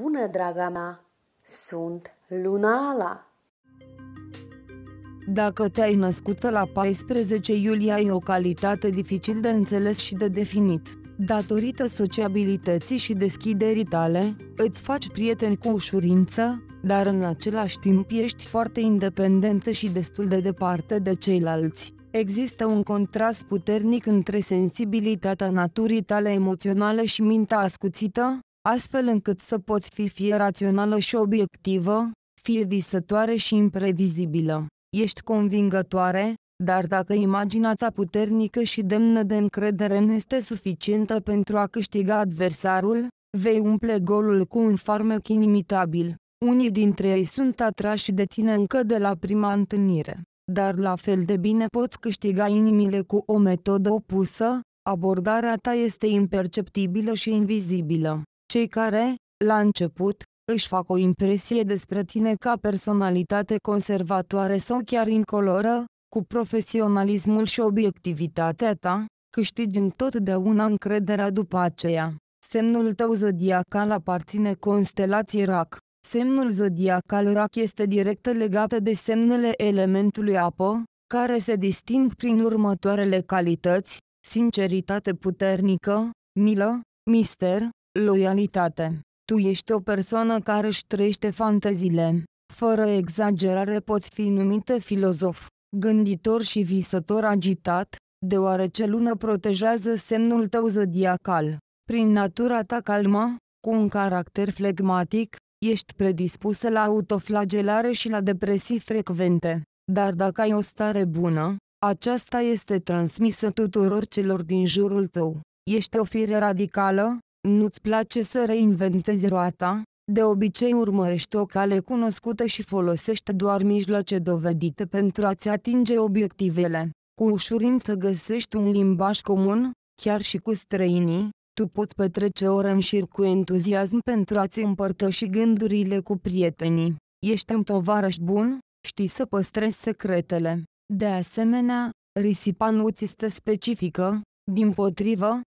bună, draga mea! Sunt Lunala! Dacă te-ai născut la 14 iulie, ai o calitate dificil de înțeles și de definit. Datorită sociabilității și deschiderii tale, îți faci prieteni cu ușurință, dar în același timp ești foarte independentă și destul de departe de ceilalți. Există un contrast puternic între sensibilitatea naturii tale emoționale și mintea ascuțită, astfel încât să poți fi fie rațională și obiectivă, fie visătoare și imprevizibilă. Ești convingătoare, dar dacă imaginea ta puternică și demnă de încredere nu este suficientă pentru a câștiga adversarul, vei umple golul cu un farmec inimitabil. Unii dintre ei sunt atrași de tine încă de la prima întâlnire, dar la fel de bine poți câștiga inimile cu o metodă opusă, abordarea ta este imperceptibilă și invizibilă. Cei care, la început, își fac o impresie despre tine ca personalitate conservatoare sau chiar incoloră, cu profesionalismul și obiectivitatea ta, câștigi întotdeauna încrederea după aceea. Semnul tău zodiacal aparține constelației RAC. Semnul zodiacal RAC este direct legat de semnele elementului apă, care se disting prin următoarele calități, sinceritate puternică, milă, mister, Loialitate. Tu ești o persoană care își trăiește fanteziile. Fără exagerare poți fi numită filozof, gânditor și visător agitat, deoarece luna protejează semnul tău zodiacal. Prin natura ta calmă, cu un caracter flegmatic, ești predispusă la autoflagelare și la depresii frecvente. Dar dacă ai o stare bună, aceasta este transmisă tuturor celor din jurul tău. Ești o fire radicală, nu-ți place să reinventezi roata? De obicei urmărești o cale cunoscută și folosești doar mijloace dovedite pentru a-ți atinge obiectivele. Cu ușurință găsești un limbaj comun, chiar și cu străinii, tu poți petrece ore în șir cu entuziasm pentru a-ți împărtăși gândurile cu prietenii. Ești un tovarăș bun, știi să păstrezi secretele. De asemenea, risipa nu ți este specifică, din potrivă,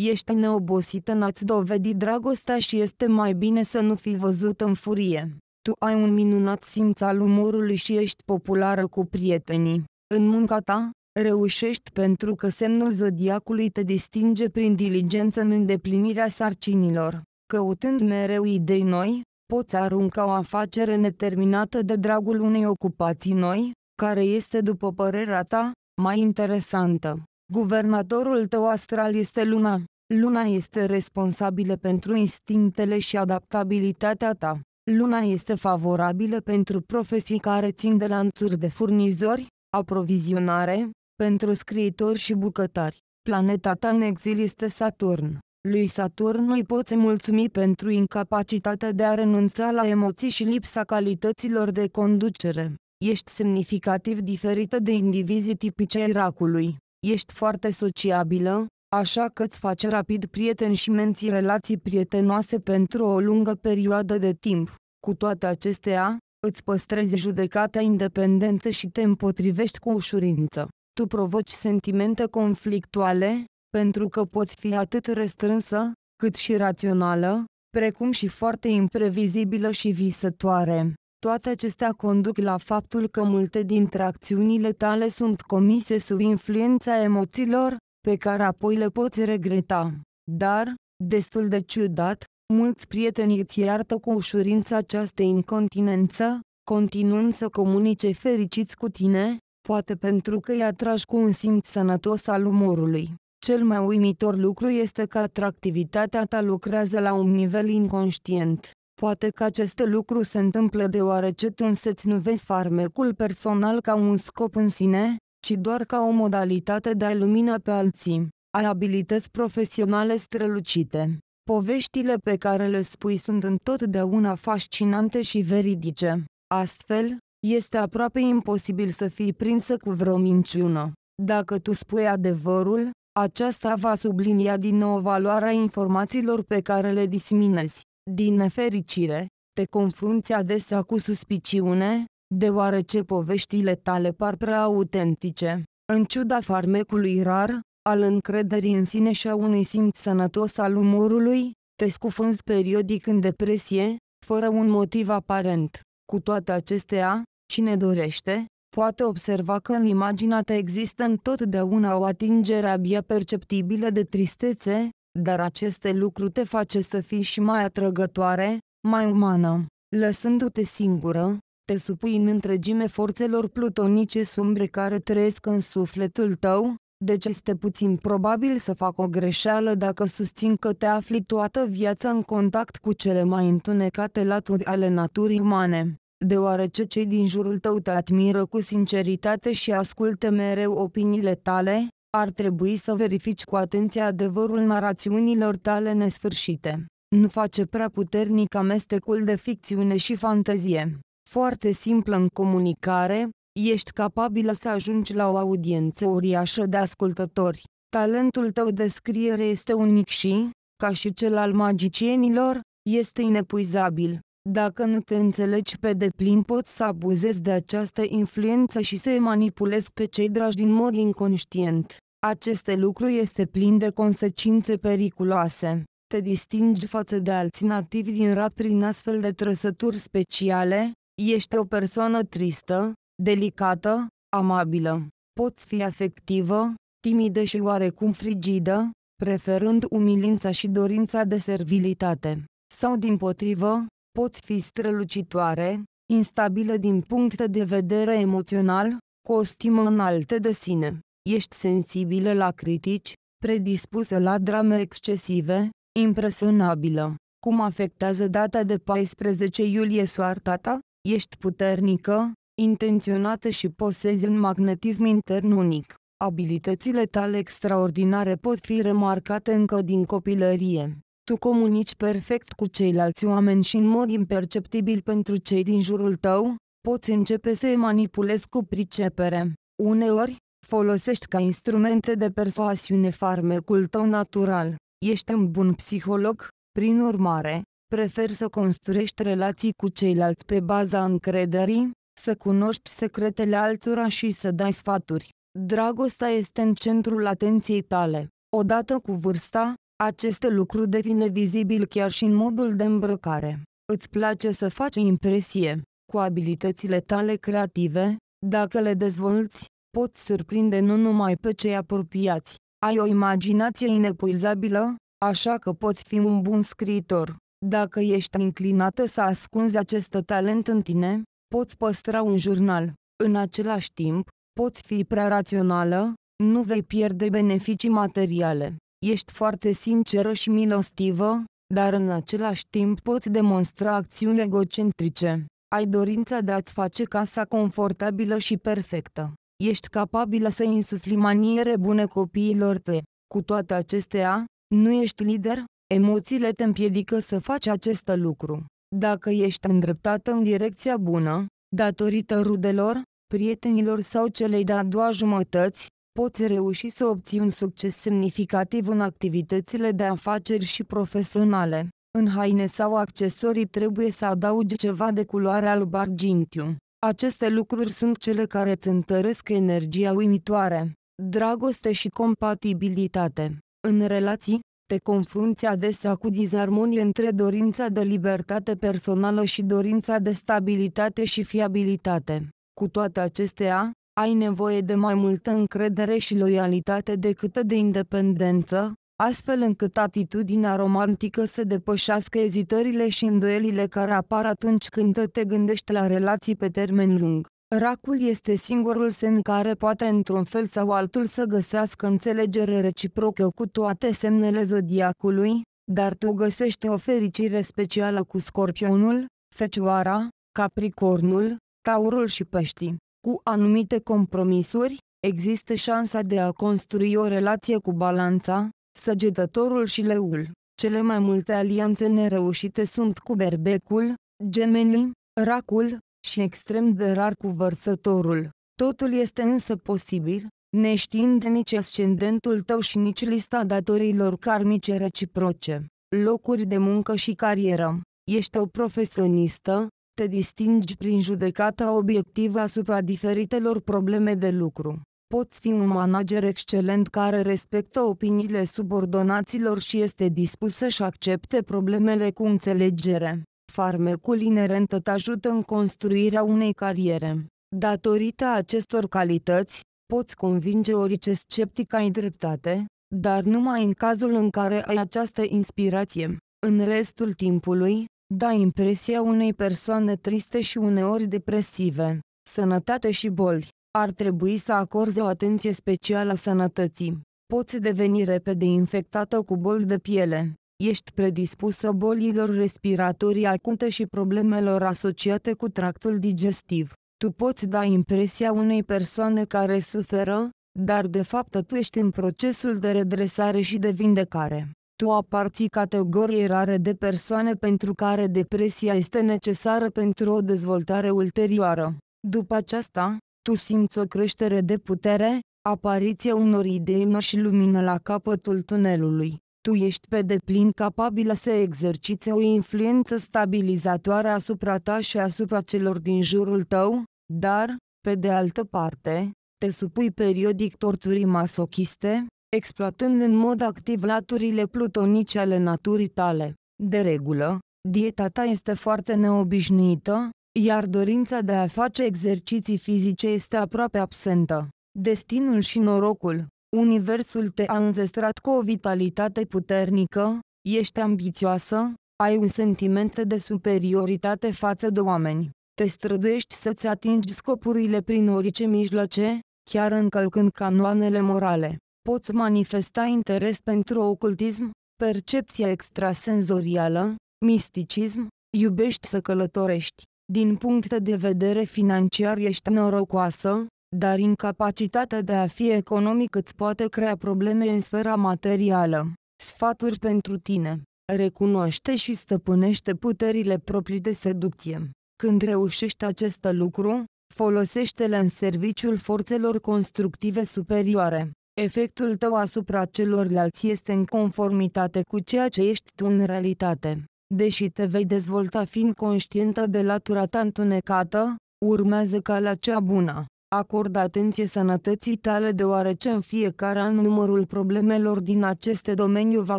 Ești neobosită în a-ți dovedi dragostea și este mai bine să nu fii văzut în furie. Tu ai un minunat simț al umorului și ești populară cu prietenii. În munca ta, reușești pentru că semnul zodiacului te distinge prin diligență în îndeplinirea sarcinilor. Căutând mereu idei noi, poți arunca o afacere neterminată de dragul unei ocupații noi, care este după părerea ta, mai interesantă. Guvernatorul tău astral este luna. Luna este responsabilă pentru instinctele și adaptabilitatea ta. Luna este favorabilă pentru profesii care țin de lanțuri de furnizori, aprovizionare, pentru scriitori și bucătari. Planeta ta în exil este Saturn. Lui Saturn îi poți mulțumi pentru incapacitatea de a renunța la emoții și lipsa calităților de conducere. Ești semnificativ diferită de indivizii tipice Iracului. Ești foarte sociabilă, așa că îți faci rapid prieteni și menții relații prietenoase pentru o lungă perioadă de timp. Cu toate acestea, îți păstrezi judecata independentă și te împotrivești cu ușurință. Tu provoci sentimente conflictuale, pentru că poți fi atât restrânsă, cât și rațională, precum și foarte imprevizibilă și visătoare. Toate acestea conduc la faptul că multe dintre acțiunile tale sunt comise sub influența emoțiilor, pe care apoi le poți regreta. Dar, destul de ciudat, mulți prieteni îți iartă cu ușurință această incontinență, continuând să comunice fericiți cu tine, poate pentru că îi atragi cu un simț sănătos al umorului. Cel mai uimitor lucru este că atractivitatea ta lucrează la un nivel inconștient. Poate că acest lucru se întâmplă deoarece tu înseți nu vezi farmecul personal ca un scop în sine, ci doar ca o modalitate de a lumina pe alții. Ai abilități profesionale strălucite. Poveștile pe care le spui sunt întotdeauna fascinante și veridice. Astfel, este aproape imposibil să fii prinsă cu vreo minciună. Dacă tu spui adevărul, aceasta va sublinia din nou valoarea informațiilor pe care le disminezi. Din nefericire, te confrunți adesea cu suspiciune, deoarece poveștile tale par prea autentice. În ciuda farmecului rar, al încrederii în sine și a unui simț sănătos al umorului, te scufânzi periodic în depresie, fără un motiv aparent. Cu toate acestea, cine dorește, poate observa că în imaginea ta există întotdeauna o atingere abia perceptibilă de tristețe, dar aceste lucruri te face să fii și mai atrăgătoare, mai umană. Lăsându-te singură, te supui în întregime forțelor plutonice sumbre care trăiesc în sufletul tău, deci este puțin probabil să fac o greșeală dacă susțin că te afli toată viața în contact cu cele mai întunecate laturi ale naturii umane, deoarece cei din jurul tău te admiră cu sinceritate și ascultă mereu opiniile tale, ar trebui să verifici cu atenție adevărul narațiunilor tale nesfârșite. Nu face prea puternic amestecul de ficțiune și fantezie. Foarte simplă în comunicare, ești capabilă să ajungi la o audiență uriașă de ascultători. Talentul tău de scriere este unic și, ca și cel al magicienilor, este inepuizabil. Dacă nu te înțelegi pe deplin, poți să abuzezi de această influență și să manipulezi pe cei dragi din mod inconștient. Aceste lucru este plin de consecințe periculoase. Te distingi față de alți nativi din rat prin astfel de trăsături speciale, ești o persoană tristă, delicată, amabilă. Poți fi afectivă, timidă și oarecum frigidă, preferând umilința și dorința de servilitate. Sau din potrivă, poți fi strălucitoare, instabilă din punct de vedere emoțional, cu o stimă înaltă de sine. Ești sensibilă la critici, predispusă la drame excesive, impresionabilă. Cum afectează data de 14 iulie soarta ta? Ești puternică, intenționată și posezi un magnetism intern unic. Abilitățile tale extraordinare pot fi remarcate încă din copilărie. Tu comunici perfect cu ceilalți oameni și în mod imperceptibil pentru cei din jurul tău, poți începe să manipulezi cu pricepere. Uneori, Folosești ca instrumente de persoasiune farmecul tău natural. Ești un bun psiholog, prin urmare, prefer să construiești relații cu ceilalți pe baza încrederii, să cunoști secretele altora și să dai sfaturi. Dragostea este în centrul atenției tale. Odată cu vârsta, acest lucru devine vizibil chiar și în modul de îmbrăcare. Îți place să faci impresie. Cu abilitățile tale creative, dacă le dezvolți, pot surprinde nu numai pe cei apropiați. Ai o imaginație inepuizabilă, așa că poți fi un bun scriitor. Dacă ești inclinată să ascunzi acest talent în tine, poți păstra un jurnal. În același timp, poți fi prea rațională, nu vei pierde beneficii materiale. Ești foarte sinceră și milostivă, dar în același timp poți demonstra acțiuni egocentrice. Ai dorința de a-ți face casa confortabilă și perfectă ești capabilă să insufli maniere bune copiilor tăi. Cu toate acestea, nu ești lider, emoțiile te împiedică să faci acest lucru. Dacă ești îndreptată în direcția bună, datorită rudelor, prietenilor sau celei de-a doua jumătăți, poți reuși să obții un succes semnificativ în activitățile de afaceri și profesionale. În haine sau accesorii trebuie să adaugi ceva de culoare albargintiu. Aceste lucruri sunt cele care îți întăresc energia uimitoare, dragoste și compatibilitate. În relații, te confrunți adesea cu dizarmonie între dorința de libertate personală și dorința de stabilitate și fiabilitate. Cu toate acestea, ai nevoie de mai multă încredere și loialitate decât de independență, astfel încât atitudinea romantică să depășească ezitările și îndoielile care apar atunci când te gândești la relații pe termen lung. Racul este singurul semn care poate într-un fel sau altul să găsească înțelegere reciprocă cu toate semnele zodiacului, dar tu găsești o fericire specială cu scorpionul, fecioara, capricornul, taurul și peștii. Cu anumite compromisuri, există șansa de a construi o relație cu balanța, Săgetătorul și leul. Cele mai multe alianțe nereușite sunt cu berbecul, gemenii, racul și extrem de rar cu vărsătorul. Totul este însă posibil, neștiind nici ascendentul tău și nici lista datorilor karmice reciproce, locuri de muncă și carieră. Ești o profesionistă, te distingi prin judecata obiectivă asupra diferitelor probleme de lucru poți fi un manager excelent care respectă opiniile subordonaților și este dispus să-și accepte problemele cu înțelegere. Farmecul inerent te ajută în construirea unei cariere. Datorită acestor calități, poți convinge orice sceptic ai dreptate, dar numai în cazul în care ai această inspirație. În restul timpului, dai impresia unei persoane triste și uneori depresive. Sănătate și boli ar trebui să acorzi o atenție specială sănătății. Poți deveni repede infectată cu boli de piele. Ești predispusă bolilor respiratorii acute și problemelor asociate cu tractul digestiv. Tu poți da impresia unei persoane care suferă, dar de fapt tu ești în procesul de redresare și de vindecare. Tu aparții categoriei rare de persoane pentru care depresia este necesară pentru o dezvoltare ulterioară. După aceasta, tu simți o creștere de putere, apariția unor idei noi și lumină la capătul tunelului. Tu ești pe deplin capabilă să exerciți o influență stabilizatoare asupra ta și asupra celor din jurul tău, dar, pe de altă parte, te supui periodic torturii masochiste, exploatând în mod activ laturile plutonice ale naturii tale. De regulă, dieta ta este foarte neobișnuită, iar dorința de a face exerciții fizice este aproape absentă. Destinul și norocul, universul te-a înzestrat cu o vitalitate puternică, ești ambițioasă, ai un sentiment de superioritate față de oameni, te străduiești să-ți atingi scopurile prin orice mijloace, chiar încălcând canoanele morale. Poți manifesta interes pentru ocultism, percepție extrasenzorială, misticism, iubești să călătorești, din punct de vedere financiar ești norocoasă, dar incapacitatea de a fi economic îți poate crea probleme în sfera materială. Sfaturi pentru tine. Recunoaște și stăpânește puterile proprii de seducție. Când reușești acest lucru, folosește-le în serviciul forțelor constructive superioare. Efectul tău asupra celorlalți este în conformitate cu ceea ce ești tu în realitate deși te vei dezvolta fiind conștientă de latura ta întunecată, urmează calea cea bună. Acordă atenție sănătății tale deoarece în fiecare an numărul problemelor din aceste domeniu va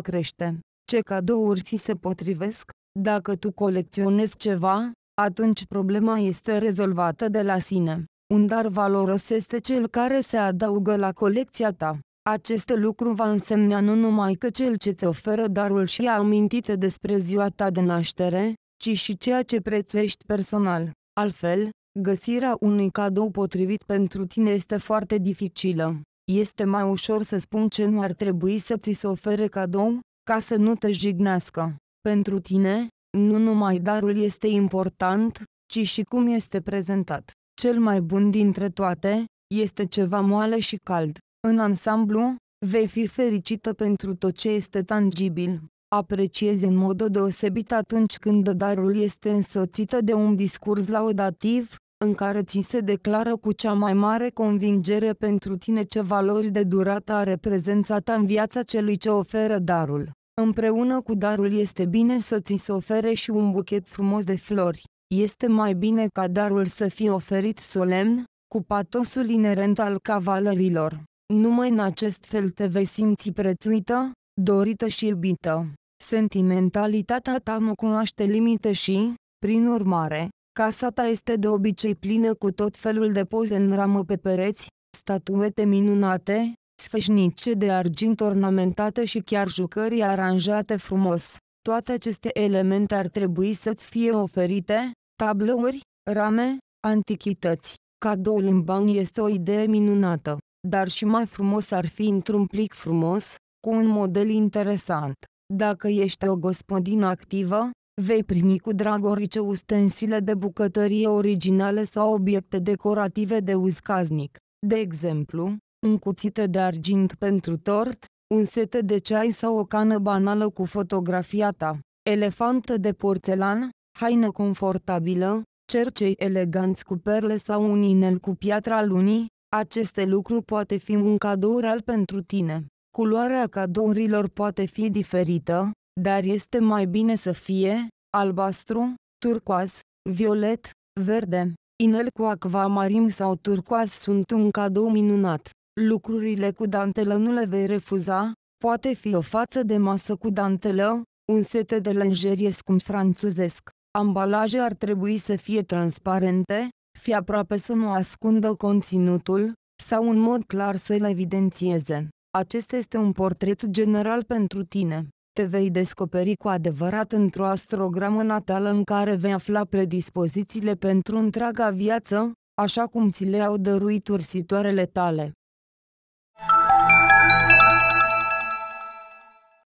crește. Ce cadouri ți se potrivesc? Dacă tu colecționezi ceva, atunci problema este rezolvată de la sine. Un dar valoros este cel care se adaugă la colecția ta. Acest lucru va însemna nu numai că cel ce ți oferă darul și a amintite despre ziua ta de naștere, ci și ceea ce prețuiești personal. Altfel, găsirea unui cadou potrivit pentru tine este foarte dificilă. Este mai ușor să spun ce nu ar trebui să ți se ofere cadou, ca să nu te jignească. Pentru tine, nu numai darul este important, ci și cum este prezentat. Cel mai bun dintre toate, este ceva moale și cald. În ansamblu, vei fi fericită pentru tot ce este tangibil. Apreciezi în mod deosebit atunci când darul este însoțită de un discurs laudativ, în care ți se declară cu cea mai mare convingere pentru tine ce valori de durată are prezența ta în viața celui ce oferă darul. Împreună cu darul este bine să ți se ofere și un buchet frumos de flori. Este mai bine ca darul să fie oferit solemn, cu patosul inerent al cavalerilor. Numai în acest fel te vei simți prețuită, dorită și iubită. Sentimentalitatea ta nu cunoaște limite și, prin urmare, casa ta este de obicei plină cu tot felul de poze în ramă pe pereți, statuete minunate, sfășnice de argint ornamentate și chiar jucării aranjate frumos. Toate aceste elemente ar trebui să-ți fie oferite, tablouri, rame, antichități. Cadoul în bani este o idee minunată dar și mai frumos ar fi într-un plic frumos, cu un model interesant. Dacă ești o gospodină activă, vei primi cu drag orice ustensile de bucătărie originale sau obiecte decorative de uz casnic. De exemplu, un cuțit de argint pentru tort, un set de ceai sau o cană banală cu fotografia ta, elefantă de porțelan, haină confortabilă, cercei eleganți cu perle sau un inel cu piatra lunii, aceste lucruri poate fi un cadou real pentru tine. Culoarea cadourilor poate fi diferită, dar este mai bine să fie albastru, turcoaz, violet, verde. Inel cu acvamarim sau turcoaz sunt un cadou minunat. Lucrurile cu dantelă nu le vei refuza, poate fi o față de masă cu dantelă, un set de lingerie scump franțuzesc. Ambalaje ar trebui să fie transparente, fi aproape să nu ascundă conținutul, sau în mod clar să-l evidențieze. Acesta este un portret general pentru tine. Te vei descoperi cu adevărat într-o astrogramă natală în care vei afla predispozițiile pentru întreaga viață, așa cum ți le-au dăruit ursitoarele tale.